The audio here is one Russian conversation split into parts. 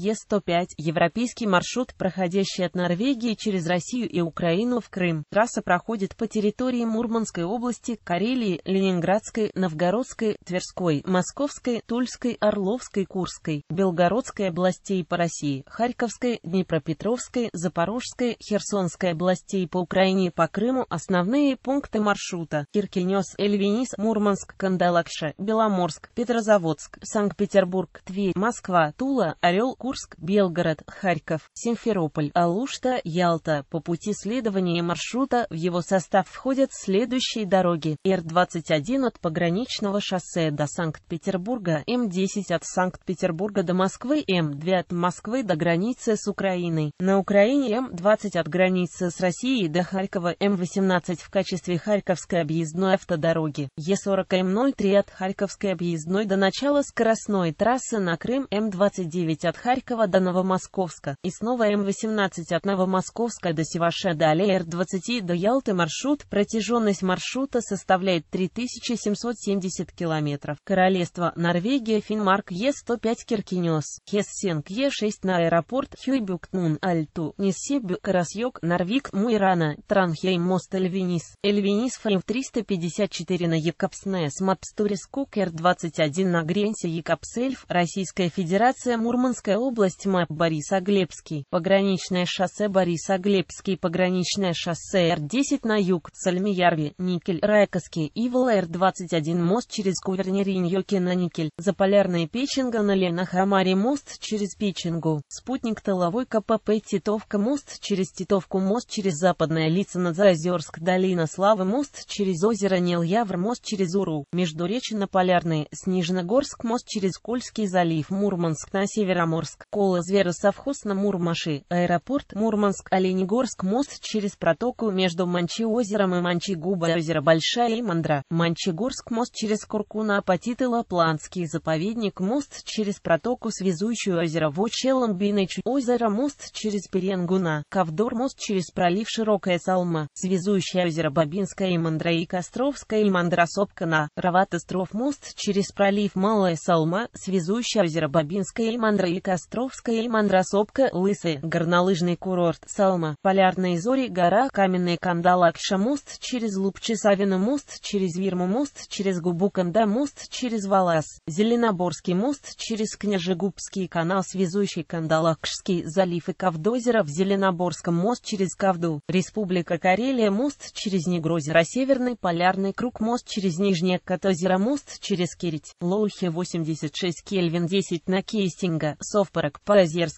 Е-105 – европейский маршрут, проходящий от Норвегии через Россию и Украину в Крым. Трасса проходит по территории Мурманской области, Карелии, Ленинградской, Новгородской, Тверской, Московской, Тульской, Орловской, Курской, Белгородской областей по России, Харьковской, Днепропетровской, Запорожской, Херсонской областей по Украине по Крыму. Основные пункты маршрута – Киркинес, Эльвинис, Мурманск, Кандалакша, Беломорск, Петрозаводск, Санкт-Петербург, Тверь, Москва, Тула, Орел, Курск. Курск, Белгород, Харьков, Симферополь, Алушта, Ялта. По пути следования маршрута в его состав входят следующие дороги. Р-21 от пограничного шоссе до Санкт-Петербурга, М-10 от Санкт-Петербурга до Москвы, М-2 от Москвы до границы с Украиной. На Украине М-20 от границы с Россией до Харькова, М-18 в качестве Харьковской объездной автодороги, Е-40 М-03 от Харьковской объездной до начала скоростной трассы на Крым, М-29 от Харькова Харькова до Новомосковска, и снова М-18 от Новомосковска до Севаша далее Р-20 до Ялты маршрут. Протяженность маршрута составляет 3770 километров. Королевство Норвегия, Финмарк Е-105 Киркинес, Хессенг Е-6 на аэропорт Хюйбюктун, Альту, Ниссебю, Карасьёк, Норвик, Муйрана, Транхейм, Мост, Эльвинис, Эльвинис, Фейм 354 на Екапснес, Мапстурис Кук, Р-21 на Гренсе, Якобсельф Российская Федерация, Мурманская область, область МЭП Борисоглебский, пограничное шоссе Борисоглебский, пограничное шоссе Р-10 на юг, Сальмиярви, Никель, Райковский, Ивол Р-21 мост через Кувернериньёки на Никель, Заполярная Печенга на Ленахамаре мост через Печенгу, спутник Толовой КПП Титовка мост через Титовку мост через Западное Лица на Заозерск, Долина Славы мост через озеро Нил-Явр мост через Уру, Междуречина Полярные, Снежногорск мост через Кольский залив, Мурманск на Североморск, Мурманск, Кола совхоз на Мурмаши, аэропорт Мурманск, Оленегорск, мост через протоку между Манчи-озером и Манчи-Губа, озеро Большая и Мандра, Манчегорск, мост через Куркуна, Апатитыла, Планский заповедник, мост через протоку, связующую озеро Вочеломбинычу, озеро, мост через Перенгуна, Ковдор, мост через пролив Широкая Салма, связующая озеро Бабинское и Мандра и Костровская и Мандра Мандрасопка на Раватостров, мост через пролив Малая Салма, связующая озеро Бабинское и Мандра и Костровская. Островская и Мандрасопка, Лысый, горнолыжный курорт, Салма, Полярные зори, гора, Каменный Кандалакша, мост через Лупчесавина, мост через Вирму, мост через Губуканда, мост через Валас, Зеленоборский мост через Княжегубский канал, связующий Кандалакшский залив и Кавдозера в Зеленоборском мост через Кавду, Республика Карелия, мост через Негрозеро, Северный Полярный круг, мост через Нижнее Котозеро, мост через Кирить, Лоухе 86 Кельвин 10 на Кейстинга, Совпад 40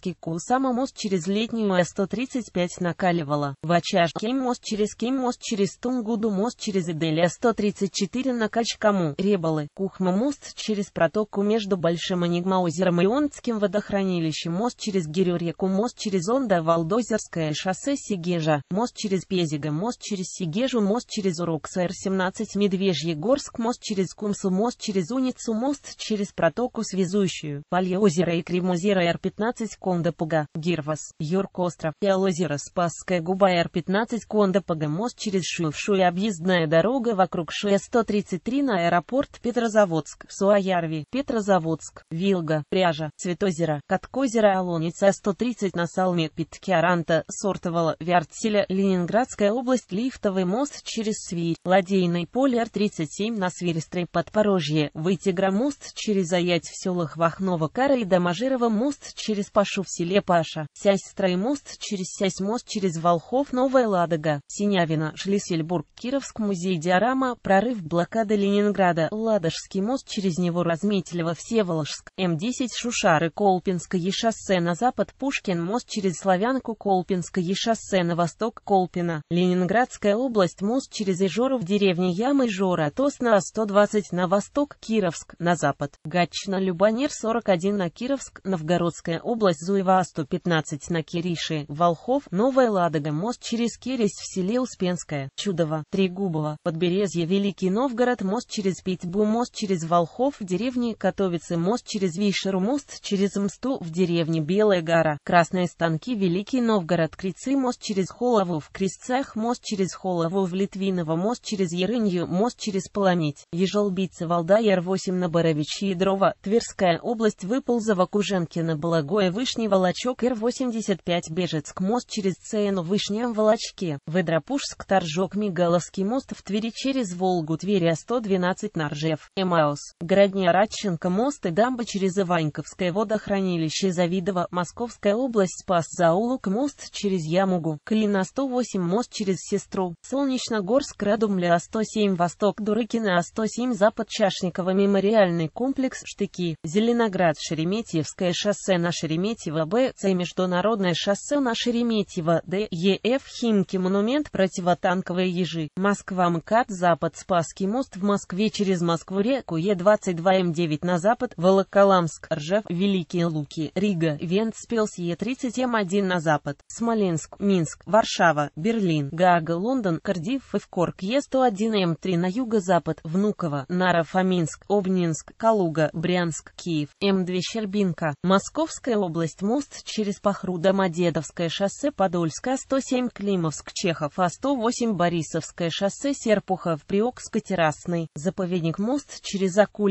по кул сама мост через летнюю А135 накаливала, Очашке мост через Кей мост через Тунгуду мост через а 134 на Качкаму, Ребалы, Кухма мост через протоку между Большим Энигма озером и Онтским водохранилищем мост через Гирю-реку мост через Онда Валдозерское шоссе Сигежа, мост через Пезига мост через Сигежу мост через Уроксаэр-17 Медвежьегорск мост через Кумсу мост через Уницу мост через протоку связующую, Палье озеро и Кремозеро Р-15 Кондопуга, Гирвас, Йорк остров и Алозера Спасская губа Р-15 Кондопуга мост через Шилшу и объездная дорога вокруг Ш-133 на аэропорт Петрозаводск, Суаярви, Петрозаводск, Вилга, Пряжа, Цветозеро, Каткозеро Алоница А-130 на Салме, Петкиаранта Сортовала, Вяртселя, Ленинградская область Лифтовый мост через Свирь, Ладейный поле Р-37 на Свиристрой, Подпорожье, Вытигра мост через Заять в селах Вахново, Кара и Дамажирова мост мост через Пашу в селе Паша, Сясь мост через Сясь мост через Волхов Новая Ладога, Синявина, Шлиссельбург, Кировск, музей Диорама, прорыв блокады Ленинграда, Ладожский мост через него Разметелево, Всеволожск, М10 Шушары, Колпинское шоссе на запад, Пушкин мост через Славянку, Колпинское шоссе на восток, Колпина, Ленинградская область, мост через Ижору в деревне Ямы, Жора, Тосна, 120 на восток, Кировск, на запад, Гатчина, Любанир, 41 на Кировск, Новгород, Нижегородская область, Зуева-115 на Кириши, Волхов, Новая Ладога, мост через Кересь в селе Успенское, Чудово, Трегубово, Подберезье, Великий Новгород, мост через Питьбу, мост через Волхов в деревне Котовицы, мост через Вишеру, мост через Мсту в деревне Белая гора, Красные станки, Великий Новгород, Крицы, мост через Холову в Крестцах, мост через Холову в Литвиново, мост через Ярынью мост через Полонить, Ежелбица, Валда, 8 на Боровичи, Ядрова, Тверская область, Выползова Куженкино, на Балагое Вышний Волочок Р-85 Бежецк мост через Цену Вышнем Волочке, Ведропушск Торжок Мигаловский мост в Твери через Волгу Твери А-112 Наржев, Эмаус, Городня Радченко мост и дамба через Иваньковское водохранилище Завидово, Московская область Спас Заулук мост через Ямугу, Клина 108 мост через Сестру, Солнечногорск Радумля А-107 Восток Дурыкина А-107 Запад Чашникова мемориальный комплекс Штыки, Зеленоград Шереметьевское шоссе шоссе на Шереметьево Б, С международное шоссе на Шереметьево Д, Е, Ф, Химки монумент противотанковые ежи, Москва МКАД Запад Спасский мост в Москве через Москву-реку Е22М9 на запад, Волоколамск, Ржев, Великие Луки, Рига, Вентспилс Е30М1 на запад, Смоленск, Минск, Варшава, Берлин, Гаага, Лондон, Кардив, Корк Е101М3 на юго-запад, Внуково, Нара, Фоминск, Обнинск, Калуга, Брянск, Киев, М2 Щербинка, Москва. Московская область, мост через Пахру, Домодедовское шоссе, Подольска, 107, Климовск, Чехов, А108, Борисовское шоссе, Серпухов, Приокско, Террасный, Заповедник, мост через Аку,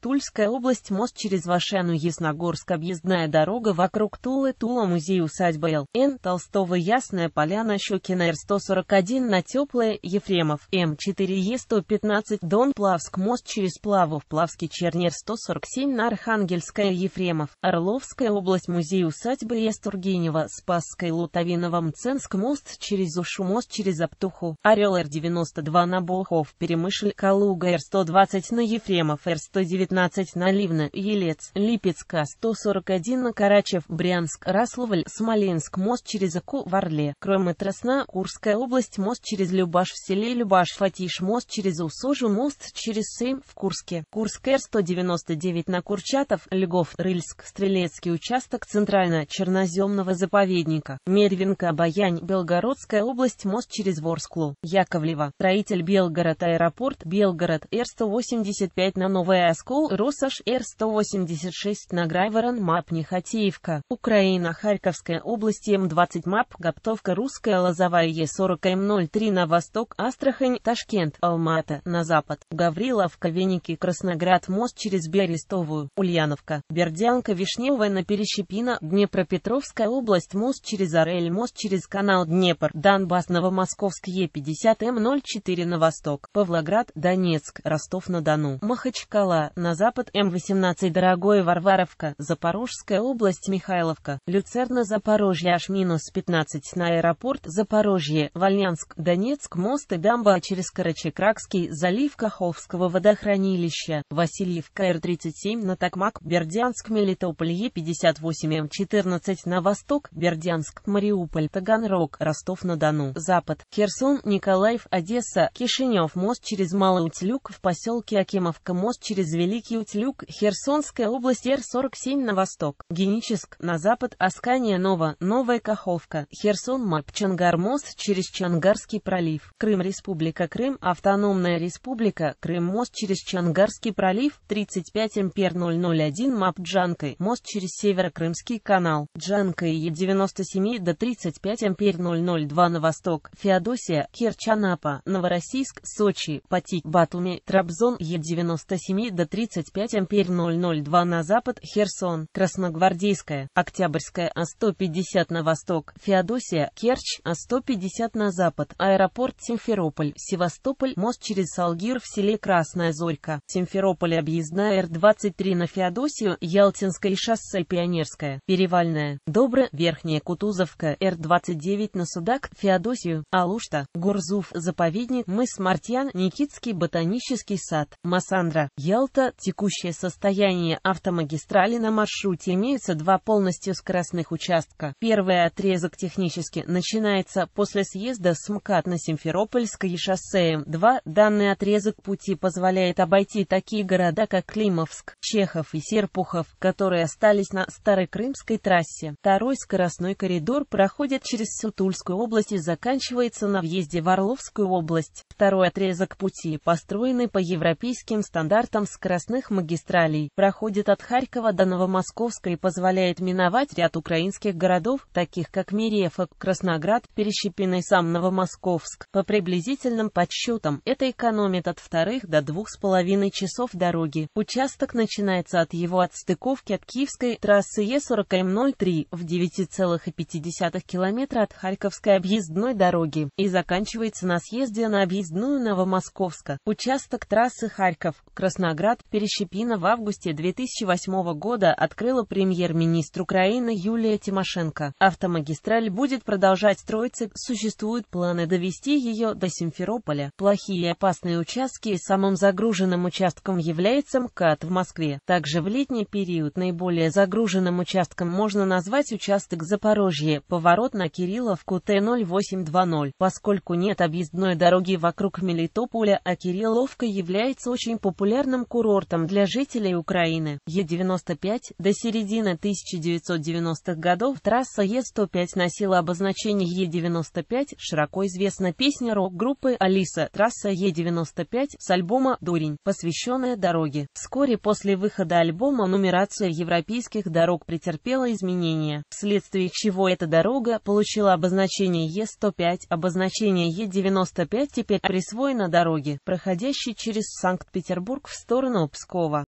Тульская область, мост через Вашану, Ясногорск, объездная дорога вокруг Тулы, Тула, музей усадьбы Л. Н. Толстого, Ясная Поляна, Щукина, Р-141, на Теплое, Ефремов, М4Е115, Дон, Плавск, мост через Плаву, Плавский, Чернер, 147, на Архангельская, Ефремов, Орлов, Орловская область, музей усадьбы Естургенева, Спасской, Лутовинова, Мценск, мост через Ушу, мост через Аптуху, Орел Р-92 на Болхов, Перемышль, Калуга, Р-120 на Ефремов, Р-119 на Ливна, Елец, Липецк, А-141 на Карачев, Брянск, Расловль, Смоленск, мост через Аку в Орле, Крым и Тросна, Курская область, мост через Любаш в селе Любаш, Фатиш, мост через Усужу мост через Сейм в Курске, Курск Р-199 на Курчатов, Льгов, Рыльск, Стреле, Горецкий участок Центрально-Черноземного заповедника, Мервинка, Баянь, Белгородская область, мост через Ворсклу, Яковлева, строитель Белгород, аэропорт Белгород, Р-185 на Новый Оскол, Росаш, Р-186 на Грайворон, МАП Нехотеевка, Украина, Харьковская область, М-20 МАП, Гоптовка, Русская, Лозовая, Е-40, М-03 на восток, Астрахань, Ташкент, Алмата, на запад, Гаврилов Веники, Красноград, мост через Берестовую, Ульяновка, Бердянка, Вишнев, Новая Перещепина, Днепропетровская область, мост через Орель, мост через канал Днепр, Донбасс, Новомосковск, Е50М04 на восток, Павлоград, Донецк, Ростов-на-Дону, Махачкала, на запад М18 дорогой Варваровка, Запорожская область, Михайловка, Люцерна, Запорожье, минус 15 на аэропорт, Запорожье, Вольнянск, Донецк, мост и дамба через Карачекракский залив Каховского водохранилища, Васильевка Р-37 на Токмак, Бердянск, Мелитополь, Е58М14 на восток, Бердянск, Мариуполь, Таганрог, Ростов-на-Дону, запад, Херсон, Николаев, Одесса, Кишинев, мост через Малый Утюг в поселке Акимовка, мост через Великий Утюг, Херсонская область Р-47 на восток, Геническ, на запад, Аскания, Нова, Новая Каховка, Херсон, Мап, Чангар, мост через Чангарский пролив, Крым, Республика Крым, Автономная Республика, Крым, мост через Чангарский пролив, 35 Ампер 001 Мап, Джанкой, мост через Северо-Крымский канал, Джанка Е97 до 35 Ампер 002 на восток, Феодосия, Керчанапа, Новороссийск, Сочи, Патик Батуми, Трабзон, Е97 до 35 Ампер 002 на запад, Херсон, Красногвардейская, Октябрьская, А150 на восток, Феодосия, Керчь, А150 на запад, аэропорт Симферополь, Севастополь, мост через Салгир в селе Красная Зорька, Симферополь объездная Р-23 на Феодосию, Ялтинская и Шар шоссе Пионерское, Перевальное, Добро, Верхняя Кутузовка, Р-29 на Судак, Феодосию, Алушта, Гурзуф, Заповедник, Мыс Мартьян, Никитский ботанический сад, Массандра, Ялта. Текущее состояние автомагистрали на маршруте имеются два полностью скоростных участка. Первый отрезок технически начинается после съезда с МКАД на Симферопольское шоссе М2. Данный отрезок пути позволяет обойти такие города, как Климовск, Чехов и Серпухов, которые остаются остались на старой Крымской трассе. Второй скоростной коридор проходит через Сутульскую область и заканчивается на въезде в Орловскую область. Второй отрезок пути, построенный по европейским стандартам скоростных магистралей, проходит от Харькова до Новомосковска и позволяет миновать ряд украинских городов, таких как Мерефа, Красноград, Перещепин сам Новомосковск. По приблизительным подсчетам, это экономит от вторых до двух с половиной часов дороги. Участок начинается от его отстыковки от Киевского Харьковской трассы Е40М03 в 9,5 километра от Харьковской объездной дороги и заканчивается на съезде на объездную Новомосковска. Участок трассы Харьков-Красноград Перещепина в августе 2008 года открыла премьер-министр Украины Юлия Тимошенко. Автомагистраль будет продолжать строиться, существуют планы довести ее до Симферополя. Плохие и опасные участки самым загруженным участком является МКАД в Москве. Также в летний период наиболее наиболее загруженным участком можно назвать участок Запорожье, поворот на Кирилловку Т-0820, поскольку нет объездной дороги вокруг Мелитополя, а Кирилловка является очень популярным курортом для жителей Украины. Е-95 до середины 1990-х годов трасса Е-105 носила обозначение Е-95, широко известна песня рок-группы «Алиса» трасса Е-95 с альбома «Дурень», посвященная дороге. Вскоре после выхода альбома нумерация европейского европейских дорог претерпела изменения, вследствие чего эта дорога получила обозначение Е105, обозначение Е95 теперь присвоено дороге, проходящей через Санкт-Петербург в сторону Пскова.